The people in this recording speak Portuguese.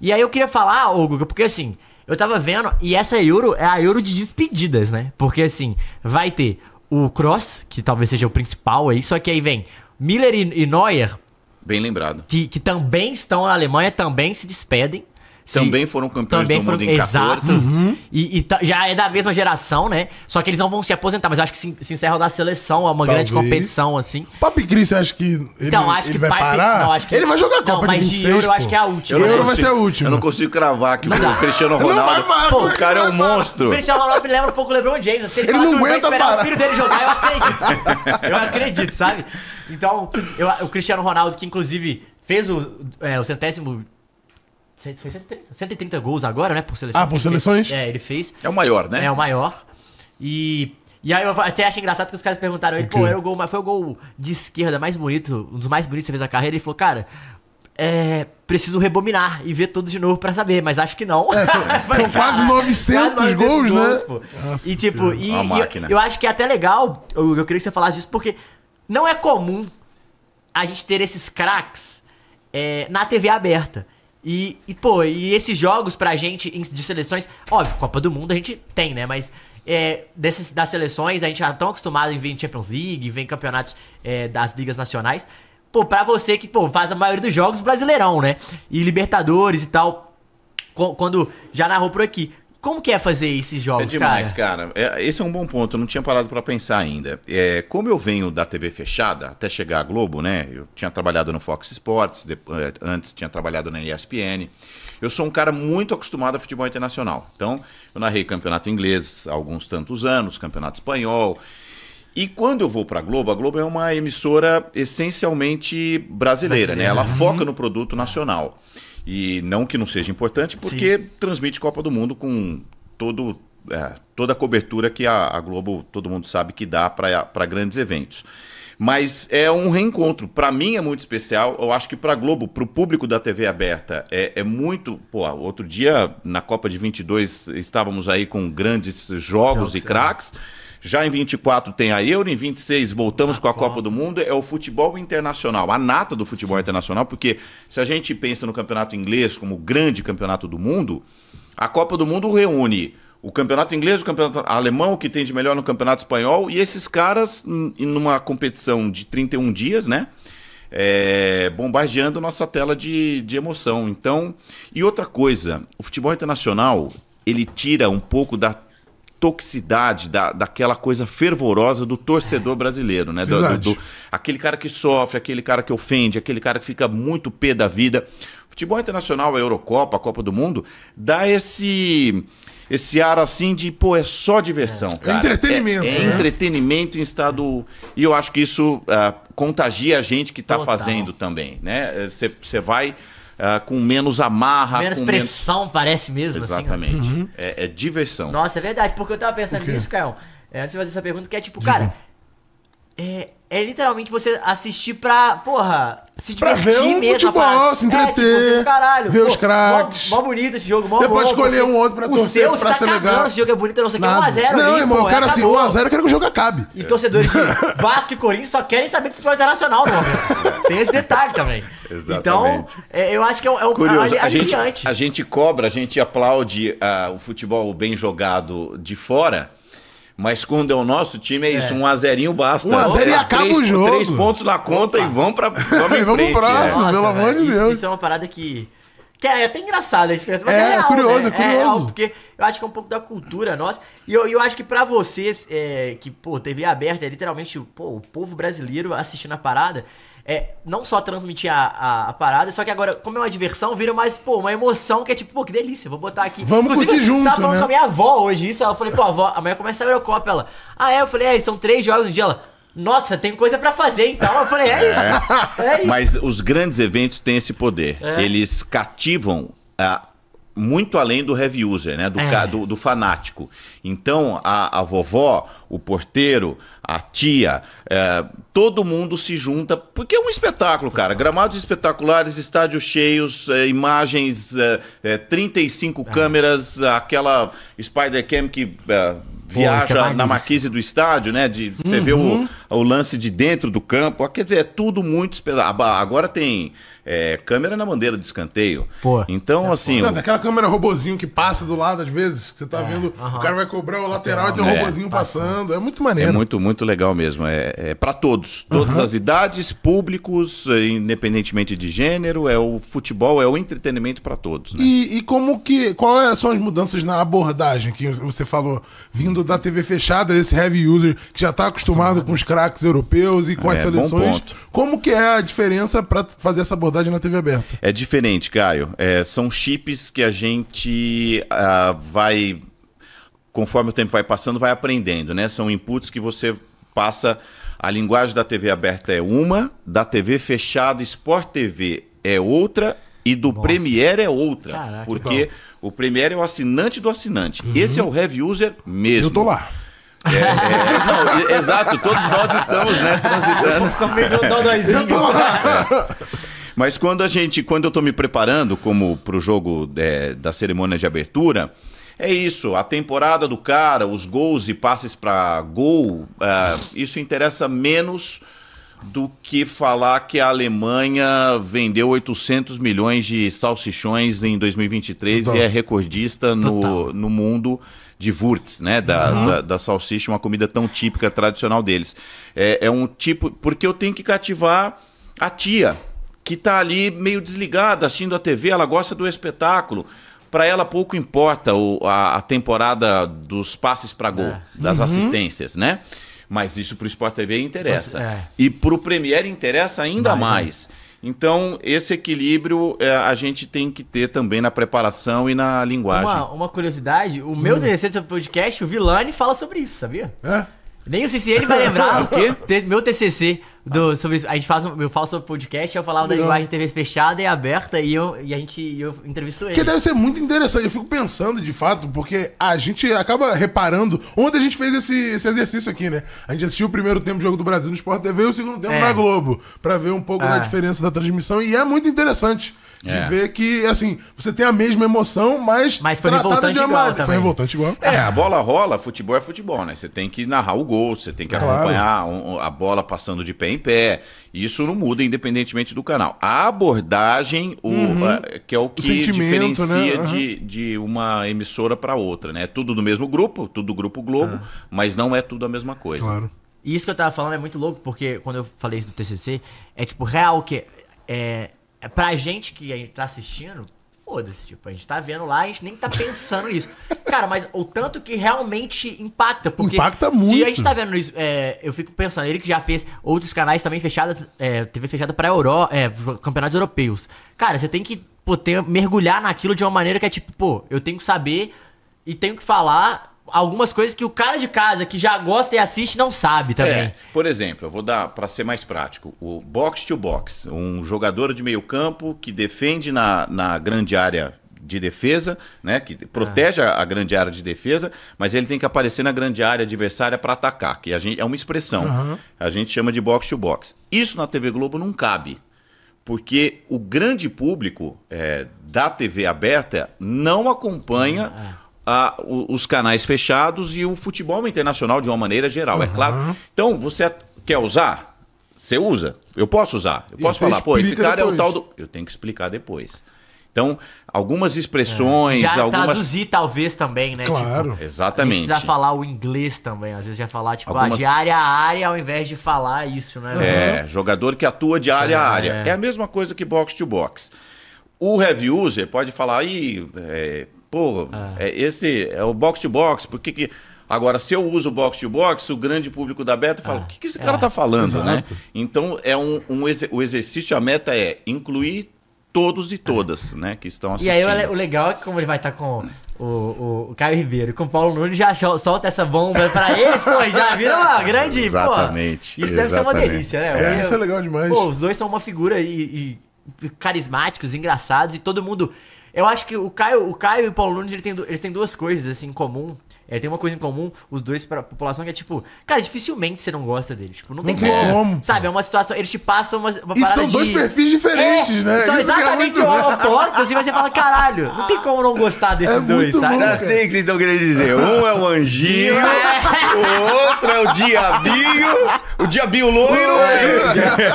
E aí eu queria falar, Hugo Guga, porque assim, eu tava vendo, e essa Euro é a Euro de despedidas, né? Porque assim, vai ter o Cross, que talvez seja o principal aí, só que aí vem Miller e, e Neuer. Bem lembrado. Que, que também estão na Alemanha, também se despedem. Também foram campeões também do foram, mundo em 14. Exato. Uhum. E, e tá, já é da mesma geração, né? Só que eles não vão se aposentar, mas eu acho que se, se encerra da seleção, é uma Talvez. grande competição, assim. Papi Cris, você acha que ele, então, acho ele que vai parar? Não, acho que... Ele vai jogar a Copa não, mas 26, de Euro pô. eu acho que é a última. Eu euro vai ser a última. Eu não consigo cravar que o Cristiano Ronaldo... Parar, pô, o cara é um monstro. O Cristiano Ronaldo me lembra um pouco o LeBron James. Assim, ele, ele não aguenta esperar parar. o filho dele jogar, eu acredito. eu acredito, sabe? Então, eu, o Cristiano Ronaldo, que inclusive fez o, é, o centésimo foi 130, 130 gols agora, né? Por seleção. Ah, por seleções? Fez, é, ele fez. É o maior, né? É o maior. E e aí eu até acho engraçado que os caras perguntaram ele, pô, era o gol, foi o gol de esquerda mais bonito, um dos mais bonitos que você fez na carreira. Ele falou, cara, é, preciso rebobinar e ver tudo de novo para saber, mas acho que não. É, são, são quase 900, quase 900 gols, gols né? Nossa, e tipo, e, e eu, eu, acho que é até legal, eu, eu queria que você falasse disso, porque não é comum a gente ter esses craques é, na TV aberta. E, e, pô, e esses jogos pra gente de seleções, óbvio, Copa do Mundo a gente tem, né? Mas é, desses, das seleções, a gente tá tão acostumado em ver Champions League, vem campeonatos é, das ligas nacionais. Pô, pra você que pô, faz a maioria dos jogos brasileirão, né? E Libertadores e tal, quando já narrou por aqui. Como que é fazer esses jogos, é demais, cara? cara. É, esse é um bom ponto, eu não tinha parado para pensar ainda. É, como eu venho da TV fechada, até chegar à Globo, né? Eu tinha trabalhado no Fox Sports, é, antes tinha trabalhado na ESPN. Eu sou um cara muito acostumado a futebol internacional. Então, eu narrei campeonato inglês há alguns tantos anos, campeonato espanhol. E quando eu vou para a Globo, a Globo é uma emissora essencialmente brasileira, né? brasileira. né? Ela uhum. foca no produto nacional. E não que não seja importante, porque Sim. transmite Copa do Mundo com todo, é, toda a cobertura que a, a, Globo, todo mundo sabe que dá para grandes eventos. Mas é um reencontro. Para mim é muito especial. Eu acho que para Globo, para o público da TV aberta, é, é muito. Pô, outro dia, na Copa de 22, estávamos aí com grandes jogos e craques. É. Já em 24 tem a Euro, em 26 voltamos ah, com a Copa. Copa do Mundo, é o futebol internacional, a nata do futebol Sim. internacional, porque se a gente pensa no campeonato inglês como o grande campeonato do mundo, a Copa do Mundo reúne o campeonato inglês, o campeonato alemão, que tem de melhor no campeonato espanhol, e esses caras, numa competição de 31 dias, né? É, bombardeando nossa tela de, de emoção. Então, e outra coisa, o futebol internacional ele tira um pouco da toxicidade da, daquela coisa fervorosa do torcedor é. brasileiro, né? Do, do, do, aquele cara que sofre, aquele cara que ofende, aquele cara que fica muito pé da vida. futebol internacional, a Eurocopa, a Copa do Mundo, dá esse esse ar assim de, pô, é só diversão. É, cara. entretenimento. É, é né? entretenimento em estado. E eu acho que isso uh, contagia a gente que está fazendo também, né? Você vai uh, com menos amarra. Menos pressão, menos... parece mesmo. Assim, né? Exatamente. Assim, uhum. é, é, diversão. Nossa, é verdade, porque eu tava pensando nisso, Caio. É, antes de fazer essa pergunta, que é tipo, cara, é, é literalmente você assistir pra, porra, se divertir pra ver um mesmo. Futebol, pra... se entreter, é, tipo, caralho, ver pô, os craques. Mó, mó, bonito esse jogo, mó Você Depois pode escolher um outro pra torcer, seu, pra tá ser legal. esse jogo é bonito, não sei o que, 1x0 Não, ali, irmão, pô, eu assim, 1x0, eu quero que o jogo acabe. E torcedores de Vasco e Corinthians só querem saber do futebol é internacional, mano. Tem esse detalhe também. Então, Exatamente. Então, é, eu acho que é, um Curioso. A, a, a, gente, a gente cobra, a gente aplaude uh, o futebol bem jogado de fora. Mas quando é o nosso time, é isso. É. Um azerinho basta. Um azerinho acaba três, o jogo. Três pontos na conta Opa. e vão pra, vamos e vamos pro né? próximo, pelo amor de Deus. Isso é uma parada que... Que é até engraçado É, é, é real, curioso, né? é curioso. É real, porque eu acho que é um pouco da cultura nossa. E eu, eu acho que para vocês, é, que, pô, TV aberta é literalmente pô, o povo brasileiro assistindo a parada, é, não só transmitir a, a, a, parada, só que agora, como é uma diversão, vira mais, pô, uma emoção que é tipo, pô, que delícia, vou botar aqui. Vamos Inclusive, curtir junto, Tava falando né? com a minha avó hoje isso, ela falou, pô, avó, amanhã começa a Eurocopa, ela, ah, é? Eu falei, é, são três jogos no dia, ela... Nossa, tem coisa para fazer então. Eu falei, é isso, é. é isso. Mas os grandes eventos têm esse poder. É. Eles cativam a, muito além do heavy user, né? Do, é. do, do, fanático. Então, a, a vovó, o porteiro, a tia, é, todo mundo se junta, porque é um espetáculo, cara. Gramados espetaculares, estádios cheios, é, imagens, 35 é, é, é. câmeras, aquela Spider-Cam que. viaja é na maquise do estádio, né? De você vê o, uhum o lance de dentro do campo. Quer dizer, é tudo muito esperado. Agora tem é, câmera na bandeira de escanteio. Pô, então, é assim. Não, o... Aquela câmera robozinho que passa do lado, às vezes, que você tá é, vendo, uh -huh. o cara vai cobrar o lateral e tem um né? é, robozinho passando. É muito maneiro. É muito, muito legal mesmo. É, é para todos. Todas uh -huh. as idades, públicos, eh, independentemente de gênero, é o futebol, é o entretenimento para todos. Né? E, e, como que. Quais é, são as mudanças na abordagem que você falou, vindo da TV fechada, esse heavy user que já tá acostumado, acostumado. com os craques europeus e com é, as seleções. Como que é a diferença para fazer essa abordagem na TV aberta? É diferente, Caio. É, são chips que a gente ah, vai, conforme o tempo vai passando, vai aprendendo, né? São inputs que você passa. A linguagem da TV aberta é uma, da TV fechada, Sport TV é outra e do Nossa. Premiere é outra. Caraca, porque bom. Então. o Premiere é o assinante do assinante. Uhum. Esse é o heavy user mesmo. Eu tô lá. É, é, não, exato, todos nós estamos né, transitando. Só veio um é. Mas quando a gente, quando eu estou me preparando como para o jogo é, da cerimônia de abertura, é isso, a temporada do cara, os gols e passes para gol, é, isso interessa menos do que falar que a Alemanha vendeu 800 milhões de salsichões em 2023 Total. e é recordista no, no mundo de Wurz, né? Da, uhum. da, da, salsicha, uma comida tão típica, tradicional deles. É, é um tipo. Porque eu tenho que cativar a tia, que tá ali meio desligada, assistindo a TV, ela gosta do espetáculo para ela pouco importa o, a, a, temporada dos passes para gol, é. das uhum. assistências, né? Mas isso para o Sport TV interessa. Você, é. E para o Premier interessa ainda mais. mais. É. Então, esse equilíbrio é, a gente tem que ter também na preparação e na linguagem. Uma, uma curiosidade, o meu hum. do podcast, o Vilani, fala sobre isso, sabia? É? Nem sei se ele vai lembrar. o quê? Meu TCC do, sobre A gente faz um, eu faço um podcast, eu falava da linguagem TV fechada e aberta, e, eu, e a gente eu entrevisto ele. Que deve ser muito interessante. Eu fico pensando, de fato, porque a gente acaba reparando. Ontem a gente fez esse, esse exercício aqui, né? A gente assistiu o primeiro tempo do Jogo do Brasil no Sport TV e o segundo tempo é. na Globo, para ver um pouco da é. diferença da transmissão. E é muito interessante de é. ver que, assim, você tem a mesma emoção, mas, mas foi tratada de Foi revoltante igual. É, a bola rola, futebol é futebol, né? Você tem que narrar o gol, você tem que claro. acompanhar a bola passando de pé em pé. Isso não muda, independentemente do canal. A abordagem, o, uhum. a, que é o que o né? diferencia né? uhum. de, de uma emissora para outra, né? É tudo do mesmo grupo, tudo do Grupo Globo, ah. mas não é tudo a mesma coisa. Claro. E isso que eu tava falando é muito louco, porque quando eu falei isso do TCC, é tipo, real que... É, é pra gente que tá assistindo, foda-se, tipo, a gente tá vendo lá, a gente nem tá pensando nisso. Cara, mas o tanto que realmente impacta, porque... Impacta muito. Se a gente tá vendo isso, é, eu fico pensando, ele que já fez outros canais também fechados é, TV fechada pra Euro, é, campeonatos europeus. Cara, você tem que pô, ter, mergulhar naquilo de uma maneira que é tipo, pô, eu tenho que saber e tenho que falar algumas coisas que o cara de casa que já gosta e assiste não sabe também. É, por exemplo, eu vou dar para ser mais prático, o box to box, um jogador de meio campo que defende na, na grande área de defesa, né, que protege ah. a grande área de defesa, mas ele tem que aparecer na grande área adversária para atacar, que a gente, é uma expressão. Uhum. A gente chama de box to box. Isso na TV Globo não cabe porque o grande público é, da TV aberta não acompanha ah. É a, os canais fechados e o futebol internacional de uma maneira geral, uhum. é claro. Então, você quer usar? Você usa. Eu posso usar. Eu posso falar, pô, esse cara depois. é o tal do. Eu tenho que explicar depois. Então, algumas expressões. É. Já algumas... traduzir, talvez, também, né? Tipo, claro. Tipo, Exatamente. Precisa falar o inglês também. Às vezes já falar, tipo, ah, algumas... ah, de área a área, ao invés de falar isso, né? É, uhum. jogador que atua de área é. a área. É. é a mesma coisa que box to box. O heavy user pode falar, aí Pô, é. Ah. É, esse é o box to box, por que que. Agora, se eu uso box to box, o grande público da beta fala: ah, o que, que esse cara é, tá falando, né? exato. né? Então, é um, um o exercício, a meta é incluir todos e ah. todas, né, que estão assistindo. E aí, o legal é que, como ele vai estar tá com o, o, o, Caio Ribeiro com o Paulo Nunes já solta essa bomba pra eles, pô, já vira uma grande. Exatamente. Pô, isso exatamente. deve ser uma delícia, né? É, isso é legal demais. Pô, os dois são uma figura e, e, carismáticos, engraçados, e todo mundo eu acho que o Caio, o Caio e o Paulo Nunes ele tem, eles têm duas coisas assim em comum. Ele tem uma coisa em comum, os dois pra população, que é tipo, cara, dificilmente você não gosta dele. Tipo, não, não tem como. como. Sabe, é uma situação. Eles te passam uma, uma e parada. são dois perfis diferentes, é, né? São Isso é exatamente é opostas, e você fala, caralho, não tem como não gostar desses é dois, sabe? Bom, Já sei o que vocês estão querendo dizer. Um é o anjinho, é. o outro é o diabinho, o diabinho loiro. É.